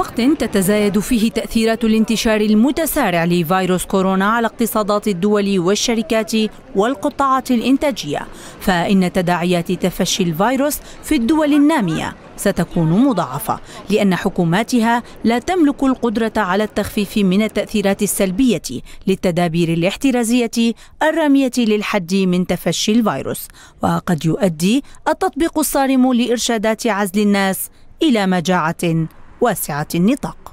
وقت تتزايد فيه تأثيرات الانتشار المتسارع لفيروس كورونا على اقتصادات الدول والشركات والقطاعات الإنتاجية فإن تداعيات تفشي الفيروس في الدول النامية ستكون مضاعفة لأن حكوماتها لا تملك القدرة على التخفيف من التأثيرات السلبية للتدابير الاحترازية الرامية للحد من تفشي الفيروس وقد يؤدي التطبيق الصارم لإرشادات عزل الناس إلى مجاعة واسعة النطاق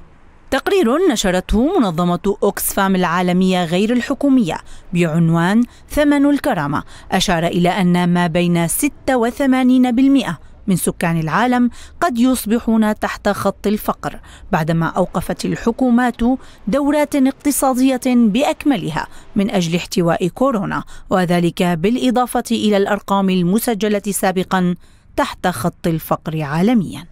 تقرير نشرته منظمة أوكسفام العالمية غير الحكومية بعنوان ثمن الكرامة أشار إلى أن ما بين 86% من سكان العالم قد يصبحون تحت خط الفقر بعدما أوقفت الحكومات دورات اقتصادية بأكملها من أجل احتواء كورونا وذلك بالإضافة إلى الأرقام المسجلة سابقا تحت خط الفقر عالمياً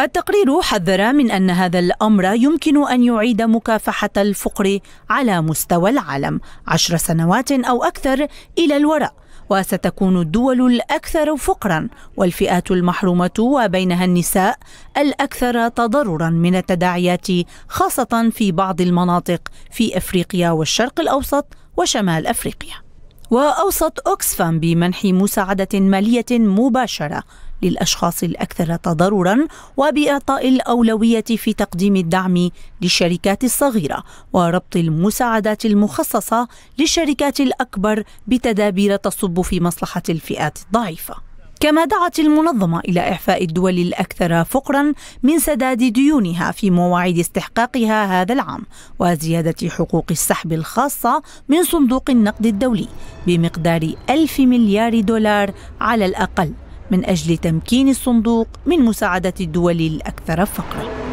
التقرير حذر من ان هذا الامر يمكن ان يعيد مكافحه الفقر على مستوى العالم عشر سنوات او اكثر الى الوراء وستكون الدول الاكثر فقرا والفئات المحرومه وبينها النساء الاكثر تضررا من التداعيات خاصه في بعض المناطق في افريقيا والشرق الاوسط وشمال افريقيا وأوصت أوكسفام بمنح مساعدة مالية مباشرة للأشخاص الأكثر تضررا وبإعطاء الأولوية في تقديم الدعم للشركات الصغيرة وربط المساعدات المخصصة للشركات الأكبر بتدابير تصب في مصلحة الفئات الضعيفة كما دعت المنظمة إلى إعفاء الدول الأكثر فقرا من سداد ديونها في مواعيد استحقاقها هذا العام وزيادة حقوق السحب الخاصة من صندوق النقد الدولي بمقدار ألف مليار دولار على الأقل من أجل تمكين الصندوق من مساعدة الدول الأكثر فقراً